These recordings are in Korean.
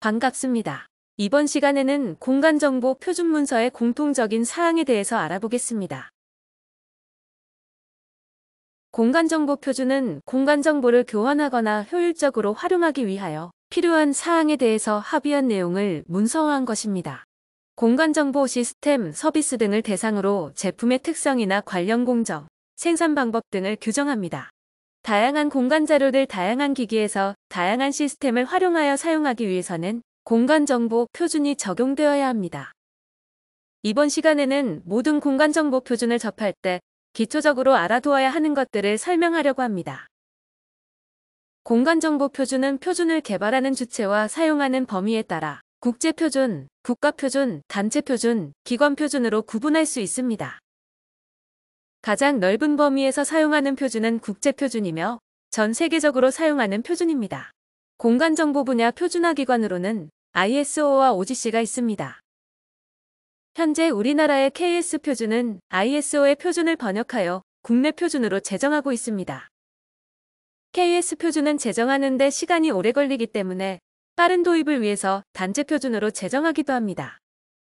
반갑습니다. 이번 시간에는 공간정보 표준문서의 공통적인 사항에 대해서 알아보겠습니다. 공간정보 표준은 공간정보를 교환하거나 효율적으로 활용하기 위하여 필요한 사항에 대해서 합의한 내용을 문서화한 것입니다. 공간정보 시스템, 서비스 등을 대상으로 제품의 특성이나 관련 공정, 생산 방법 등을 규정합니다. 다양한 공간 자료를 다양한 기기에서 다양한 시스템을 활용하여 사용하기 위해서는 공간 정보 표준이 적용되어야 합니다. 이번 시간에는 모든 공간 정보 표준을 접할 때 기초적으로 알아두어야 하는 것들을 설명하려고 합니다. 공간 정보 표준은 표준을 개발하는 주체와 사용하는 범위에 따라 국제 표준, 국가 표준, 단체 표준, 기관 표준으로 구분할 수 있습니다. 가장 넓은 범위에서 사용하는 표준은 국제표준이며 전 세계적으로 사용하는 표준입니다. 공간정보 분야 표준화기관으로는 ISO와 OGC가 있습니다. 현재 우리나라의 KS 표준은 ISO의 표준을 번역하여 국내 표준으로 제정하고 있습니다. KS 표준은 제정하는데 시간이 오래 걸리기 때문에 빠른 도입을 위해서 단체 표준으로 제정하기도 합니다.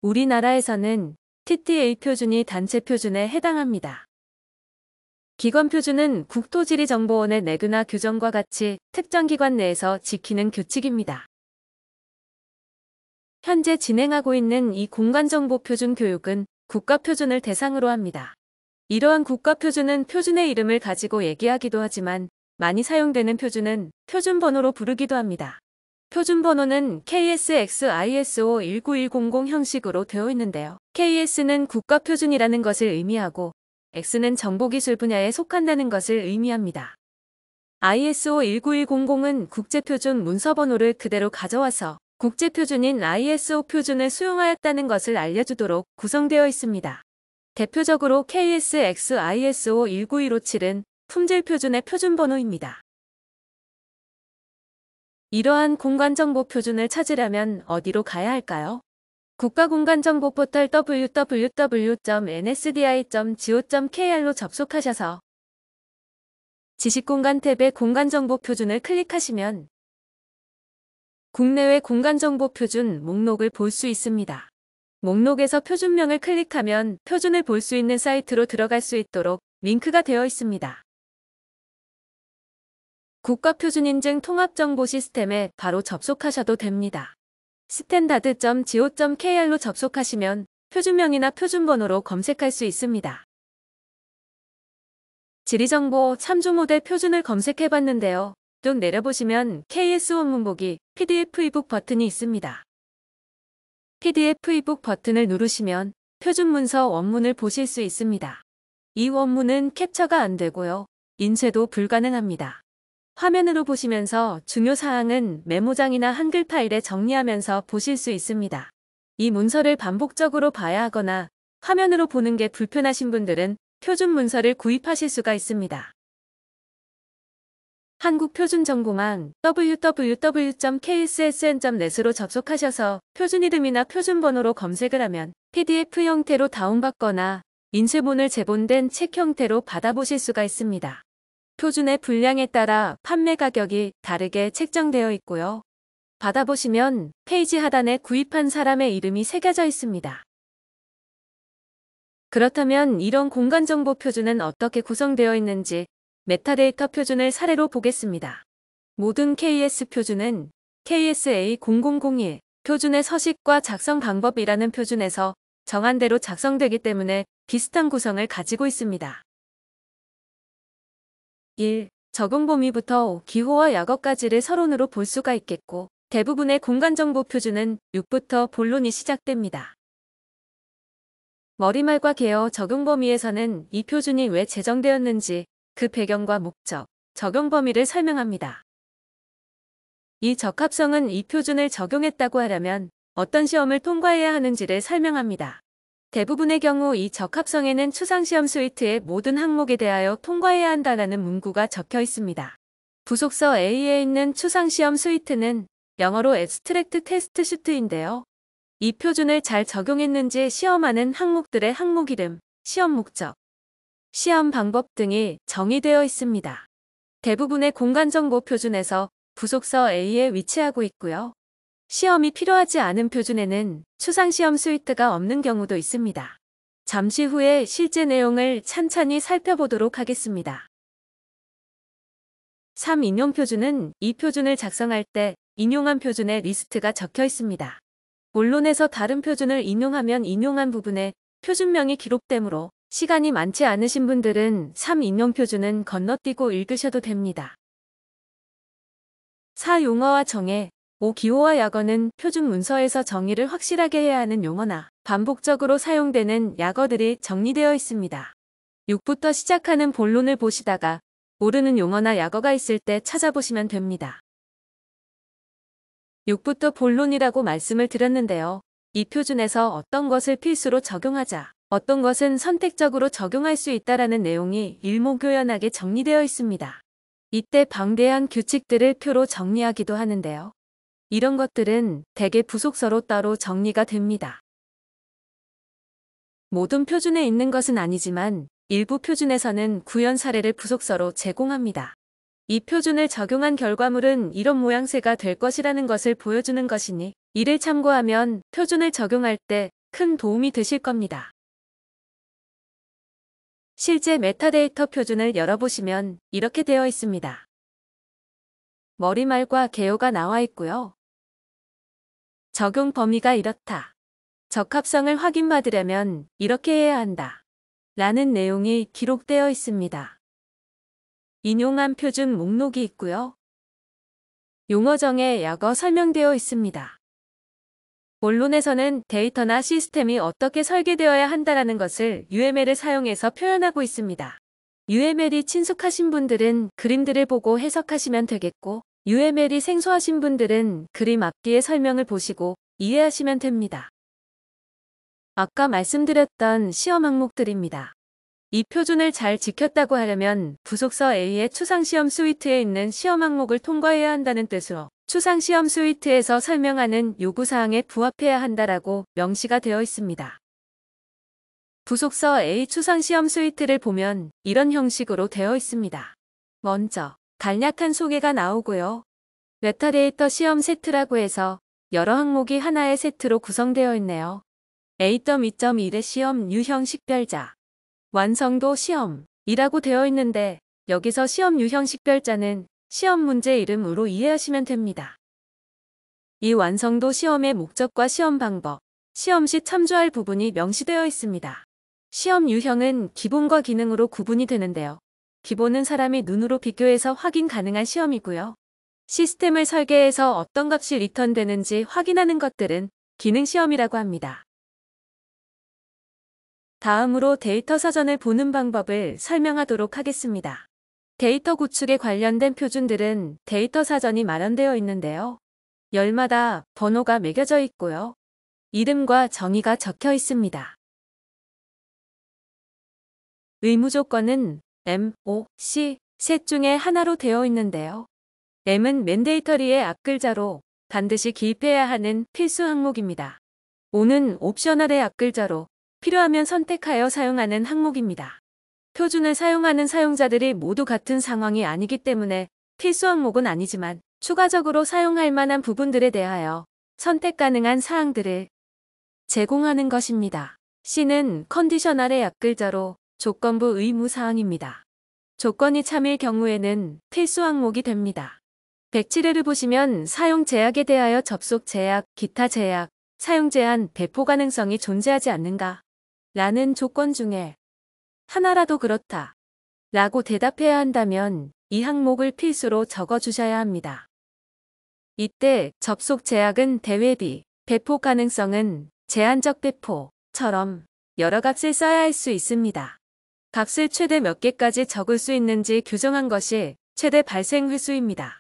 우리나라에서는 TTA 표준이 단체 표준에 해당합니다. 기관 표준은 국토지리정보원의 내규나 규정과 같이 특정 기관 내에서 지키는 규칙입니다. 현재 진행하고 있는 이 공간정보표준 교육은 국가표준을 대상으로 합니다. 이러한 국가표준은 표준의 이름을 가지고 얘기하기도 하지만 많이 사용되는 표준은 표준번호로 부르기도 합니다. 표준번호는 KSX-ISO 19100 형식으로 되어 있는데요. KS는 국가표준이라는 것을 의미하고 X는 정보기술 분야에 속한다는 것을 의미합니다. ISO 19100은 국제표준 문서번호를 그대로 가져와서 국제표준인 ISO 표준을 수용하였다는 것을 알려주도록 구성되어 있습니다. 대표적으로 KSX ISO 19157은 품질표준의 표준번호입니다. 이러한 공간정보 표준을 찾으려면 어디로 가야 할까요? 국가공간정보포털 www.nsdi.go.kr로 접속하셔서 지식공간 탭의 공간정보 표준을 클릭하시면 국내외 공간정보 표준 목록을 볼 수 있습니다. 목록에서 표준명을 클릭하면 표준을 볼 수 있는 사이트로 들어갈 수 있도록 링크가 되어 있습니다. 국가표준인증 통합정보 시스템에 바로 접속하셔도 됩니다. standard.go.kr로 접속하시면 표준명이나 표준번호로 검색할 수 있습니다. 지리정보 참조 모델 표준을 검색해봤는데요. 뚝 내려보시면 KS 원문보기 PDF 이북 버튼이 있습니다. PDF 이북 버튼을 누르시면 표준 문서 원문을 보실 수 있습니다. 이 원문은 캡처가 안 되고요. 인쇄도 불가능합니다. 화면으로 보시면서 중요 사항은 메모장이나 한글 파일에 정리하면서 보실 수 있습니다. 이 문서를 반복적으로 봐야 하거나 화면으로 보는 게 불편하신 분들은 표준 문서를 구입하실 수가 있습니다. 한국표준정보망 www.kssn.net으로 접속하셔서 표준 이름이나 표준 번호로 검색을 하면 PDF 형태로 다운받거나 인쇄본을 제본된 책 형태로 받아보실 수가 있습니다. 표준의 분량에 따라 판매 가격이 다르게 책정되어 있고요. 받아보시면 페이지 하단에 구입한 사람의 이름이 새겨져 있습니다. 그렇다면 이런 공간정보 표준은 어떻게 구성되어 있는지 메타데이터 표준을 사례로 보겠습니다. 모든 KS 표준은 KSA 0001 표준의 서식과 작성 방법이라는 표준에서 정한대로 작성되기 때문에 비슷한 구성을 가지고 있습니다. 1. 적응 범위부터 기호와 약어까지를 서론으로 볼 수가 있겠고 대부분의 공간정보 표준은 6부터 본론이 시작됩니다. 머리말과 개어 적용 범위에서는 이 표준이 왜 제정되었는지 그 배경과 목적, 적용 범위를 설명합니다. 이 적합성은 이 표준을 적용했다고 하려면 어떤 시험을 통과해야 하는지를 설명합니다. 대부분의 경우 이 적합성에는 추상시험 스위트의 모든 항목에 대하여 통과해야 한다는 문구가 적혀 있습니다. 부속서 A에 있는 추상시험 스위트는 영어로 Abstract Test Suite인데요. 이 표준을 잘 적용했는지 시험하는 항목들의 항목 이름, 시험 목적, 시험 방법 등이 정의되어 있습니다. 대부분의 공간정보 표준에서 부속서 A에 위치하고 있고요. 시험이 필요하지 않은 표준에는 추상시험 스위트가 없는 경우도 있습니다. 잠시 후에 실제 내용을 찬찬히 살펴보도록 하겠습니다. 3. 인용 표준은 이 표준을 작성할 때 인용한 표준의 리스트가 적혀 있습니다. 본론에서 다른 표준을 인용하면 인용한 부분에 표준명이 기록되므로 시간이 많지 않으신 분들은 3. 인용 표준은 건너뛰고 읽으셔도 됩니다. 4. 용어와 정의, 5. 기호와 약어는 표준 문서에서 정의를 확실하게 해야 하는 용어나 반복적으로 사용되는 약어들이 정리되어 있습니다. 6부터 시작하는 본론을 보시다가 모르는 용어나 약어가 있을 때 찾아보시면 됩니다. 6부터 본론이라고 말씀을 드렸는데요. 이 표준에서 어떤 것을 필수로 적용하자, 어떤 것은 선택적으로 적용할 수 있다라는 내용이 일목요연하게 정리되어 있습니다. 이때 방대한 규칙들을 표로 정리하기도 하는데요. 이런 것들은 대개 부속서로 따로 정리가 됩니다. 모든 표준에 있는 것은 아니지만 일부 표준에서는 구현 사례를 부속서로 제공합니다. 이 표준을 적용한 결과물은 이런 모양새가 될 것이라는 것을 보여주는 것이니 이를 참고하면 표준을 적용할 때 큰 도움이 되실 겁니다. 실제 메타데이터 표준을 열어보시면 이렇게 되어 있습니다. 머리말과 개요가 나와 있고요. 적용 범위가 이렇다. 적합성을 확인받으려면 이렇게 해야 한다. 라는 내용이 기록되어 있습니다. 인용한 표준 목록이 있고요. 용어정에 약어 설명되어 있습니다. 본론에서는 데이터나 시스템이 어떻게 설계되어야 한다라는 것을 UML을 사용해서 표현하고 있습니다. UML이 친숙하신 분들은 그림들을 보고 해석하시면 되겠고 UML이 생소하신 분들은 그림 앞뒤의 설명을 보시고 이해하시면 됩니다. 아까 말씀드렸던 시험 항목들입니다. 이 표준을 잘 지켰다고 하려면 부속서 A의 추상시험 스위트에 있는 시험 항목을 통과해야 한다는 뜻으로 추상시험 스위트에서 설명하는 요구사항에 부합해야 한다라고 명시가 되어 있습니다. 부속서 A 추상시험 스위트를 보면 이런 형식으로 되어 있습니다. 먼저 간략한 소개가 나오고요. 메타데이터 시험 세트라고 해서 여러 항목이 하나의 세트로 구성되어 있네요. A.2.1의 시험 유형 식별자, 완성도 시험이라고 되어 있는데 여기서 시험 유형 식별자는 시험 문제 이름으로 이해하시면 됩니다. 이 완성도 시험의 목적과 시험 방법, 시험 시 참조할 부분이 명시되어 있습니다. 시험 유형은 기본과 기능으로 구분이 되는데요. 기본은 사람이 눈으로 비교해서 확인 가능한 시험이고요. 시스템을 설계해서 어떤 값이 리턴되는지 확인하는 것들은 기능 시험이라고 합니다. 다음으로 데이터 사전을 보는 방법을 설명하도록 하겠습니다. 데이터 구축에 관련된 표준들은 데이터 사전이 마련되어 있는데요. 열마다 번호가 매겨져 있고요. 이름과 정의가 적혀 있습니다. 의무 조건은 M, O, C 셋 중에 하나로 되어 있는데요. M은 맨데이터리의 앞글자로 반드시 기입해야 하는 필수 항목입니다. O는 옵셔널의 앞글자로 필요하면 선택하여 사용하는 항목입니다. 표준을 사용하는 사용자들이 모두 같은 상황이 아니기 때문에 필수 항목은 아니지만 추가적으로 사용할 만한 부분들에 대하여 선택 가능한 사항들을 제공하는 것입니다. C는 컨디셔널의 약글자로 조건부 의무 사항입니다. 조건이 참일 경우에는 필수 항목이 됩니다. 107회를 보시면 사용 제약에 대하여 접속 제약, 기타 제약, 사용 제한, 배포 가능성이 존재하지 않는가? 라는 조건 중에 하나라도 그렇다. 라고 대답해야 한다면 이 항목을 필수로 적어주셔야 합니다. 이때 접속 제약은 대외비, 배포 가능성은 제한적 배포처럼 여러 값을 써야 할 수 있습니다. 값을 최대 몇 개까지 적을 수 있는지 규정한 것이 최대 발생 횟수입니다.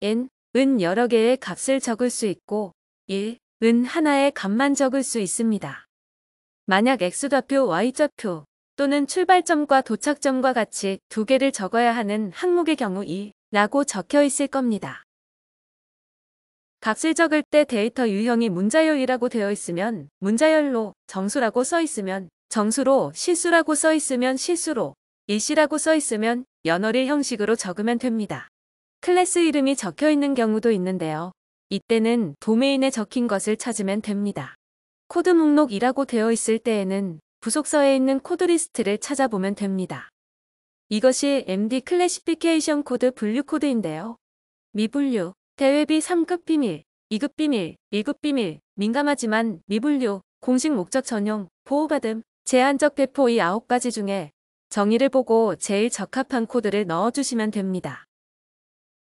n, 은 여러 개의 값을 적을 수 있고 1, 은 하나의 값만 적을 수 있습니다. 만약 x좌표, y좌표 또는 출발점과 도착점과 같이 두 개를 적어야 하는 항목의 경우 2 라고 적혀 있을 겁니다. 값을 적을 때 데이터 유형이 문자열이라고 되어 있으면 문자열로 정수라고 써 있으면 정수로 실수라고 써있으면 실수로, 일시라고 써있으면 연월일 형식으로 적으면 됩니다. 클래스 이름이 적혀있는 경우도 있는데요. 이때는 도메인에 적힌 것을 찾으면 됩니다. 코드 목록이라고 되어 있을 때에는 부속서에 있는 코드 리스트를 찾아보면 됩니다. 이것이 MD 클래시피케이션 코드 분류 코드인데요. 미분류, 대외비 3급 비밀, 2급 비밀, 1급 비밀, 민감하지만 미분류, 공식 목적 전용, 보호받음, 제한적 배포 이 9가지 중에 정의를 보고 제일 적합한 코드를 넣어주시면 됩니다.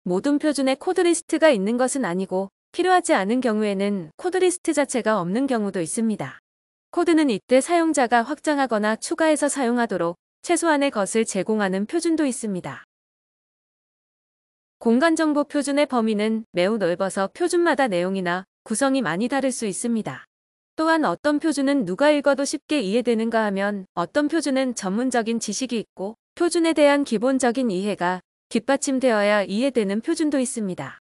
모든 표준에 코드리스트가 있는 것은 아니고 필요하지 않은 경우에는 코드리스트 자체가 없는 경우도 있습니다. 코드는 이때 사용자가 확장하거나 추가해서 사용하도록 최소한의 것을 제공하는 표준도 있습니다. 공간정보 표준의 범위는 매우 넓어서 표준마다 내용이나 구성이 많이 다를 수 있습니다. 또한 어떤 표준은 누가 읽어도 쉽게 이해되는가 하면 어떤 표준은 전문적인 지식이 있고 표준에 대한 기본적인 이해가 뒷받침되어야 이해되는 표준도 있습니다.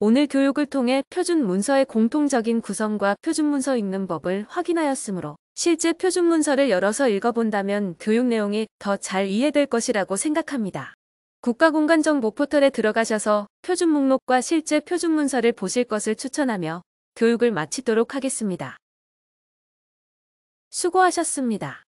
오늘 교육을 통해 표준 문서의 공통적인 구성과 표준 문서 읽는 법을 확인하였으므로 실제 표준 문서를 열어서 읽어본다면 교육 내용이 더 잘 이해될 것이라고 생각합니다. 국가공간정보 포털에 들어가셔서 표준 목록과 실제 표준 문서를 보실 것을 추천하며 교육을 마치도록 하겠습니다. 수고하셨습니다.